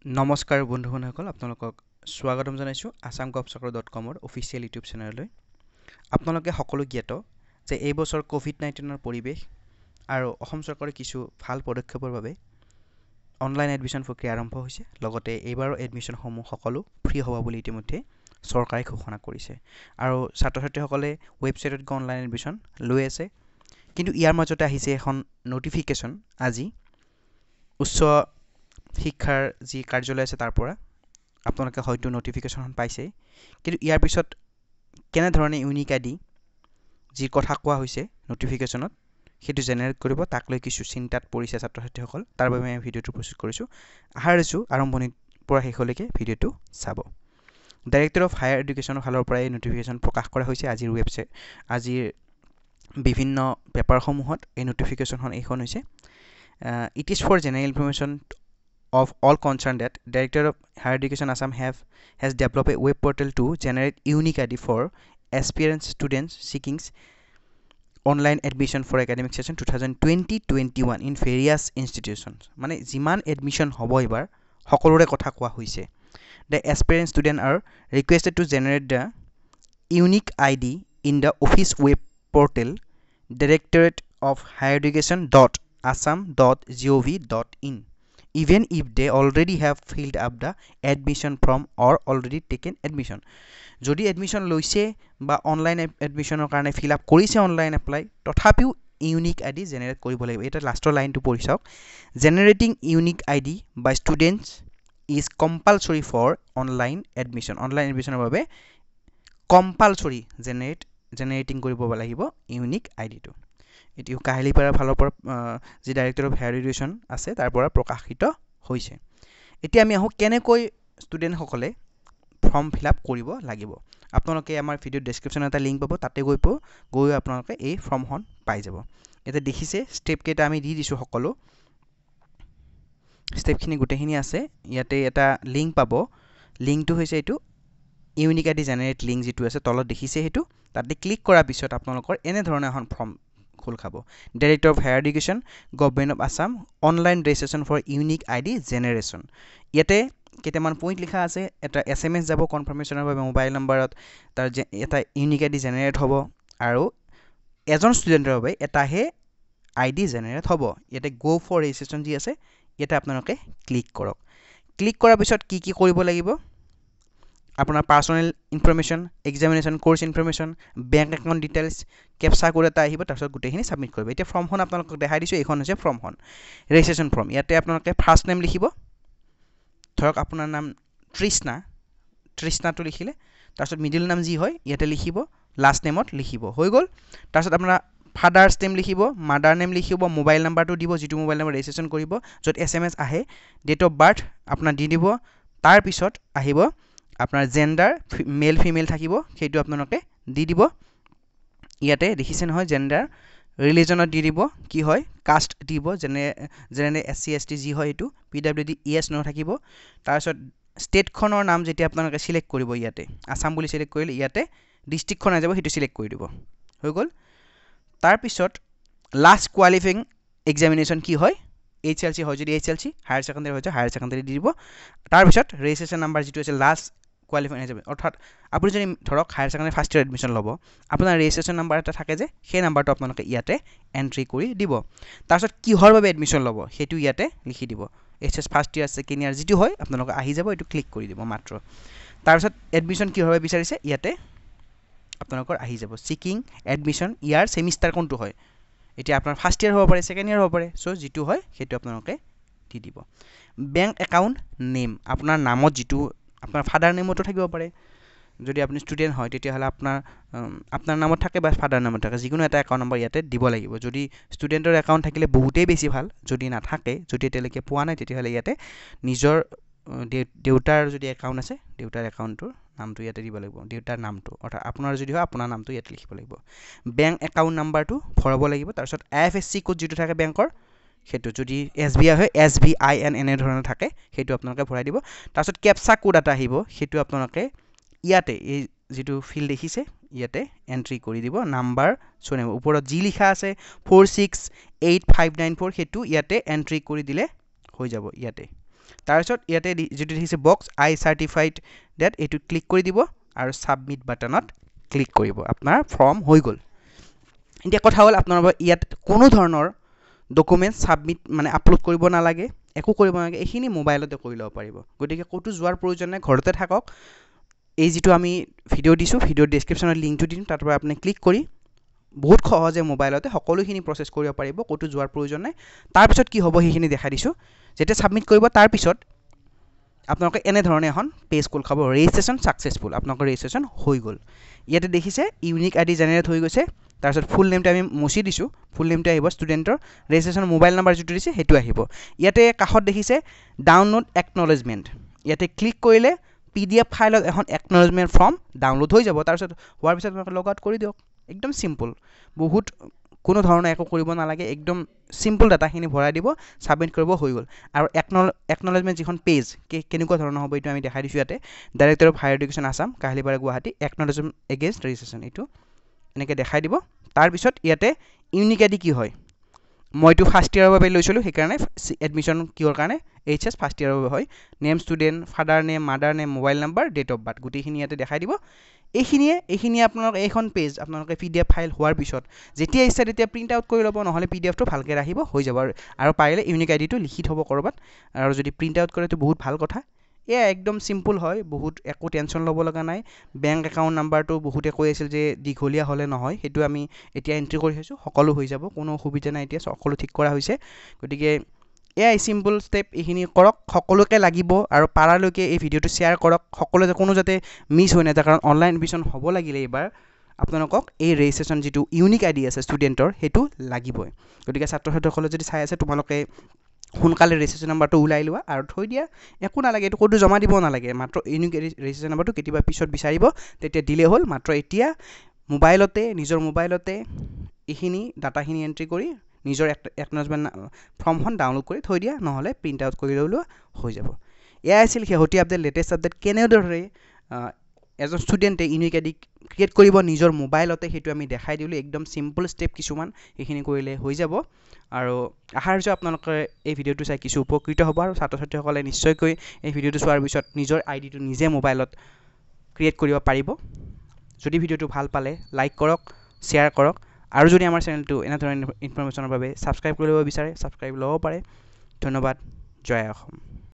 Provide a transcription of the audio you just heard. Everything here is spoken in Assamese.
নমস্কাৰ বন্ধু বান্ধৱসকল আপোনালোকক স্বাগতম জনাইছোঁ আছাম গভ চক্ৰ ডট কমৰ অফিচিয়েল ইউটিউব চেনেললৈ আপোনালোকে সকলো জ্ঞাত যে এইবছৰ ক'ভিড নাইণ্টিনৰ পৰিৱেশ আৰু অসম চৰকাৰে কিছু ভাল পদক্ষেপৰ বাবে অনলাইন এডমিশ্যন প্ৰক্ৰিয়া আৰম্ভ হৈছে লগতে এইবাৰৰ এডমিশ্যনসমূহ সকলো ফ্ৰী হ'ব বুলি ইতিমধ্যে চৰকাৰে ঘোষণা কৰিছে আৰু ছাত্ৰ ছাত্ৰীসকলে ৱেবছাইটত গৈ অনলাইন এডমিশ্যন লৈ আছে কিন্তু ইয়াৰ মাজতে আহিছে এখন নটিফিকেশ্যন আজি উচ্চ শিক্ষাৰ যি কাৰ্যালয় আছে তাৰ পৰা আপোনালোকে হয়তো নটিফিকেশ্যনখন পাইছেই কিন্তু ইয়াৰ পিছত কেনেধৰণে ইউনিক আই ডি যি কথা কোৱা হৈছে নটিফিকেশ্যনত সেইটো জেনেৰেট কৰিব তাক লৈ কিছু চিন্তাত পৰিছে ছাত্ৰ ছাত্ৰীসকল তাৰ বাবে আমি ভিডিঅ'টো প্ৰস্তুত কৰিছোঁ আহাৰিছোঁ আৰম্ভণিৰ পৰা শেষলৈকে ভিডিঅ'টো চাব ডাইৰেক্টৰ অফ হায়াৰ এডুকেশ্যনৰ ফালৰ পৰা এই নটিফিকেশ্যন প্ৰকাশ কৰা হৈছে আজিৰ ৱেবছাইট আজিৰ বিভিন্ন পেপাৰসমূহত এই নটিফিকেশ্যনখন এইখন হৈছে it is for general information of all concern that director of higher education assam have has developed a web portal to generate unique id for aspirant students seeking online admission for academic session two thousand twenty twenty one in various institutions মানে যিমান এডমিশ্যন হ'ব এইবাৰ সকলোৰে কথা কোৱা হৈছে the experience student are requested to generate the unique I D in the official web portal directorate of higher education dot Assam dot G O' V dot in even if they already have filled up the admission form or already taken admission যদি এডমিশ্যন লৈছে বা অনলাইন এডমিশ্যনৰ কাৰণে ফিল আপ কৰিছে অনলাইন এপ্লাই তথাপিও ইউনিক আই ডি জেনেৰেট কৰিব লাগিব এতিয়া লাষ্টৰ লাইনটো পঢ়ি চাওক generating unique I D by students is compulsory for online admission online এডমিশ্যনৰ বাবে কম্পালচৰি জেনেৰেট জেনেৰেটিং কৰিব লাগিব ইউনিক আই ডিটো এতিয়া কাহিলীপাৰা ফালৰ পৰা যি ডাইৰেক্টৰ অফ হায়াৰ এডুকেশ্যন আছে তাৰ পৰা প্ৰকাশিত হৈছে এতিয়া আমি আহোঁ কেনেকৈ ষ্টুডেণ্টসকলে ফৰ্ম ফিল আপ কৰিব লাগিব আপোনালোকে আমাৰ ভিডিঅ' ডেছক্ৰিপশ্যনত এটা লিংক পাব তাতে গৈ গৈ আপোনালোকে এই ফৰ্মখন পাই যাব এতিয়া দেখিছে ষ্টেপকেইটা আমি দি দিছোঁ সকলো ষ্টেপখিনি গোটেইখিনি আছে ইয়াতে এটা লিংক পাব লিংকটো হৈছে এইটো ইউনিক আই জেনেৰেট লিংক যিটো আছে তলত দেখিছে সেইটো তাতে ক্লিক কৰাৰ পিছত আপোনালোকৰ এনেধৰণৰ এখন ফৰ্ম খোল খাব director of higher education government of Assam online registration for unique I D generation ইয়াতে কেইটামান পইণ্ট লিখা আছে এটা এছ এম এছ যাব কনফাৰ্মেশ্যনৰ বাবে মোবাইল নম্বৰত তাৰ এটা ইউনিক আই ডি জেনেৰেট হ'ব আৰু এজন ষ্টুডেণ্টৰ বাবে এটাহে আই ডি জেনেৰেট হ'ব ইয়াতে গ' ফৰ ৰেজিষ্ট্ৰেশ্যন যি আছে ইয়াতে আপোনালোকে ক্লিক কৰক ক্লিক কৰাৰ পিছত কি কি কৰিব লাগিব আপোনাৰ personal information examination course information bank account details captcha code এটা আহিব তাৰপিছত গোটেইখিনি ছাবমিট কৰিব এতিয়া ফৰ্মখন আপোনালোকক দেখাই দিছোঁ এইখন হৈছে ফৰ্মখন ৰেজিষ্ট্ৰেশ্যন ফৰ্ম ইয়াতে আপোনালোকে ফাৰ্ষ্ট নেম লিখিব ধৰক আপোনাৰ নাম তৃষ্ণা তৃষ্ণাটো লিখিলে তাৰপিছত মিডিল নাম যি হয় ইয়াতে লিখিব লাষ্ট নেমত লিখিব হৈ গ'ল তাৰপিছত আপোনাৰ ফাদাৰ্ছ নেম লিখিব মাদাৰ নেম লিখিব মোবাইল নাম্বাৰটো দিব যিটো মোবাইল নাম্বাৰ ৰেজিষ্ট্ৰেশ্যন কৰিব য'ত এছ এম এছ আহে ডেট অফ বাৰ্থ আপোনাৰ দি দিব তাৰপিছত আহিব আপোনাৰ জেণ্ডাৰ মেল ফিমেল থাকিব সেইটো আপোনালোকে দি দিব ইয়াতে দেখিছে নহয় জেণ্ডাৰ ৰিলিজনত দি দিব কি হয় কাষ্ট দিব যেনে যেনে এছ চি এছ টি যি হয় এইটো P W D E e S নথাকিব তাৰপিছত ষ্টেটখনৰ নাম যেতিয়া আপোনালোকে ছিলেক্ট কৰিব ইয়াতে আছাম বুলি ছিলেক্ট কৰিলে ইয়াতে ডিষ্ট্ৰিক্টখন আহি যাব সেইটো ছিলেক্ট কৰি দিব হৈ গ'ল তাৰপিছত লাষ্ট কোৱালিফাইং এক্সামিনেশ্যন কি হয় এইচ এল চি হয় যদি H L C higher secondary হৈছে হায়াৰ ছেকেণ্ডেৰী দি দিব তাৰপিছত ৰেজিষ্ট্ৰেশ্যন নাম্বাৰ যিটো আছে লাষ্ট কোৱালিফাই নাযাব অৰ্থাৎ আপুনি যদি ধৰক higher secondary first year admission ল'ব আপোনাৰ ৰেজিষ্ট্ৰেশ্যন নাম্বাৰ এটা থাকে যে সেই নাম্বাৰটো আপোনালোকে ইয়াতে এণ্ট্ৰি কৰি দিব তাৰপিছত কিহৰ বাবে এডমিশ্যন ল'ব সেইটো ইয়াতে লিখি দিব H S first year second year যিটো হয় আপোনালোকে আহি যাব এইটো ক্লিক কৰি দিব মাত্ৰ তাৰপিছত এডমিশ্যন কিহৰ বাবে বিচাৰিছে ইয়াতে আপোনালোকৰ আহি যাব চিকিং এডমিশ্যন ইয়াৰ ছেমিষ্টাৰ কোনটো হয় এতিয়া আপোনাৰ ফাৰ্ষ্ট ইয়েৰ হ'ব পাৰে ছেকেণ্ড ইয়াৰ হ'ব পাৰে চ' যিটো হয় সেইটো আপোনালোকে দি দিব বেংক একাউণ্ট নেম আপোনাৰ নামত যিটো আপোনাৰ ফাদাৰ নেমতো থাকিব পাৰে যদি আপুনি ষ্টুডেণ্ট হয় তেতিয়াহ'লে আপোনাৰ আপোনাৰ নামত থাকে বা ফাদাৰ নামত থাকে যিকোনো এটা একাউণ্ট নম্বৰ ইয়াতে দিব লাগিব যদি ষ্টুডেণ্টৰ একাউণ্ট থাকিলে বহুতেই বেছি ভাল যদি নাথাকে যদি এতিয়ালৈকে পোৱা নাই তেতিয়াহ'লে ইয়াতে নিজৰ দেউতাৰ যদি একাউণ্ট আছে দেউতাৰ একাউণ্টটোৰ নামটো ইয়াতে দিব লাগিব দেউতাৰ নামটো অৰ্থাৎ আপোনাৰ যদি হয় আপোনাৰ নামটো ইয়াতে লিখিব লাগিব বেংক একাউণ্ট নাম্বাৰটো ভৰাব লাগিব তাৰপিছত I F S C code যিটো থাকে বেংকৰ সেইটো যদি এছ বি আই হয় এছ বি আই এন এনেধৰণে থাকে সেইটো আপোনালোকে ভৰাই দিব তাৰপিছত কেপচা ক'ড এটা আহিব সেইটো আপোনালোকে ইয়াতে এই যিটো ফিল্ড দেখিছে ইয়াতে এণ্ট্ৰি কৰি দিব নাম্বাৰ শ্ব' নিব ওপৰত যি লিখা আছে four six eight five nine four সেইটো ইয়াতে এণ্ট্ৰি কৰি দিলে হৈ যাব ইয়াতে তাৰপিছত ইয়াতে যিটো দেখিছে বক্স আই চাৰ্টিফাইড ডেট এইটো ক্লিক কৰি দিব আৰু ছাবমিট বাটনত ক্লিক কৰিব আপোনাৰ ফৰ্ম হৈ গ'ল এতিয়া কথা হ'ল আপোনাৰ ইয়াত কোনো ধৰণৰ ডকুমেণ্টছ ছাবমিট মানে আপলোড কৰিব নালাগে একো কৰিব নালাগে এইখিনি মোবাইলতে কৰি ল'ব পাৰিব গতিকে ক'তো যোৱাৰ প্ৰয়োজন নাই ঘৰতে থাকক এই যিটো আমি ভিডিঅ' দিছোঁ ভিডিঅ' ডিছক্ৰিপশ্যনত লিংকটো দিম তাৰ পৰা আপুনি ক্লিক কৰি বহুত সহজে মোবাইলতে সকলোখিনি প্ৰচেছ কৰিব পাৰিব ক'তো যোৱাৰ প্ৰয়োজন নাই তাৰপিছত কি হ'ব সেইখিনি দেখাই দিছোঁ যেতিয়া ছাবমিট কৰিব তাৰপিছত আপোনালোকে এনেধৰণে এখন পেজ কোল খাব ৰেজিষ্ট্ৰেশ্যন ছাকচেছফুল আপোনালোকৰ ৰেজিষ্ট্ৰেশ্যন হৈ গ'ল ইয়াতে দেখিছে ইউনিক আই ডি জেনেৰেট হৈ গৈছে তাৰপিছত ফুল নেমটো আমি মুচি দিছোঁ ফুল নেমটো আহিব ষ্টুডেণ্টৰ ৰেজিষ্ট্ৰেশ্যন মোবাইল নাম্বাৰ যিটো দিছে সেইটো আহিব ইয়াতে কাষত দেখিছে ডাউনলোড একনলেজমেণ্ট ইয়াতে ক্লিক কৰিলে পি ডি এফ ফাইলত এখন একনলেজমেণ্ট ফৰ্ম ডাউনলোড হৈ যাব তাৰপিছত হোৱাৰ পিছত আপোনালোকে লগ আউট কৰি দিয়ক একদম চিম্পল বহুত কোনো ধৰণৰ একো কৰিব নালাগে একদম চিম্পল ডাটাখিনি ভৰাই দিব ছাবমিট কৰিব হৈ গ'ল আৰু একনল একনলেজমেণ্ট যিখন পেজ কেনেকুৱা ধৰণৰ হ'ব এইটো আমি দেখাই দিছোঁ ইয়াতে director of higher education Assam Kahilipara Guwahati acknowledgement against registration এইটো এনেকৈ দেখাই দিব তাৰপিছত ইয়াতে ইউনিক আইডি কি হয় মইতো ফাৰ্ষ্ট ইয়াৰৰ বাবে লৈছিলোঁ সেইকাৰণে এডমিশ্যন কিহৰ কাৰণে এইচ এছ ফাৰ্ষ্ট ইয়াৰৰ বাবে হয় name student father name mother name mobile number date of birth গোটেইখিনি ইয়াতে দেখাই দিব এইখিনিয়ে এইখিনিয়ে আপোনালোকে এইখন পেজ আপোনালোকে পি ডি এফ ফাইল হোৱাৰ পিছত যেতিয়া ইচ্ছা তেতিয়া প্ৰিণ্ট আউট কৰি ল'ব নহ'লে পি ডি এফটো ভালকৈ ৰাখিব হৈ যাব আৰু পাৰিলে ইউনিক আইডিটো লিখি থ'ব ক'ৰবাত আৰু যদি প্ৰিণ্ট আউট কৰেতো বহুত ভাল কথা এয়া একদম চিম্পল হয় বহুত একো টেনশ্যন ল'ব লগা নাই বেংক একাউণ্ট নাম্বাৰটো বহুতে কৈ আছিল যে দীঘলীয়া হ'লে নহয় সেইটো আমি এতিয়া এণ্ট্ৰি কৰি থৈছোঁ সকলো হৈ যাব কোনো অসুবিধা নাই এতিয়া সকলো ঠিক কৰা হৈছে গতিকে এয়াই চিম্পল ষ্টেপ এইখিনি কৰক সকলোকে লাগিব আৰু পাৰালৈকে এই ভিডিঅ'টো শ্বেয়াৰ কৰক সকলোতে কোনো যাতে মিছ হৈ নাযায় কাৰণ অনলাইন এডমিশ্যন হ'ব লাগিলে এইবাৰ আপোনালোকক এই ৰেজিষ্ট্ৰেশ্যন যিটো ইউনিক আই ডি আছে ষ্টুডেণ্টৰ সেইটো লাগিবই গতিকে ছাত্ৰ ছাত্ৰীসকলে যদি চাই আছে তোমালোকে সোনকালে ৰেজিষ্ট্ৰেশ্যন নাম্বাৰটো ওলাই লোৱা আৰু থৈ দিয়া একো নালাগে এইটো ক'তো জমা দিব নালাগে মাত্ৰ ইউনিক ৰেজিষ্ট্ৰেশ্যন নাম্বাৰটো কেতিয়াবা পিছত বিচাৰিব তেতিয়া দিলে হ'ল মাত্ৰ এতিয়া মোবাইলতে নিজৰ মোবাইলতে এইখিনি ডাটাখিনি এণ্ট্ৰি কৰি নিজৰ একনলেজমেণ্ট ফৰ্মখন ডাউনলোড কৰি থৈ দিয়া নহ'লে প্ৰিণ্ট আউট কৰি লৈ লোৱা হৈ যাব এয়াই আছিল শেহতীয়া আপডেট লেটেষ্ট আপডেট কেনেদৰে এজন ষ্টুডেণ্টে ইউনিক আই ডি ক্ৰিয়েট কৰিব নিজৰ মোবাইলতে সেইটো আমি দেখাই দিলোঁ একদম চিম্পল ষ্টেপ কিছুমান সেইখিনি কৰিলে হৈ যাব আৰু আশা হৈছোঁ আপোনালোকে এই ভিডিঅ'টো চাই কিছু উপকৃত হ'ব আৰু ছাত্ৰ ছাত্ৰীসকলে নিশ্চয়কৈ এই ভিডিঅ'টো চোৱাৰ পিছত নিজৰ আই ডিটো নিজে মোবাইলত ক্ৰিয়েট কৰিব পাৰিব যদি ভিডিঅ'টো ভাল পালে লাইক কৰক শ্বেয়াৰ কৰক আৰু যদি আমাৰ চেনেলটো এনেধৰণৰ ইনফৰমেশ্যনৰ বাবে ছাবস্ক্ৰাইব কৰিব বিচাৰে ছাবস্ক্ৰাইব ল'ব পাৰে ধন্যবাদ জয় অসম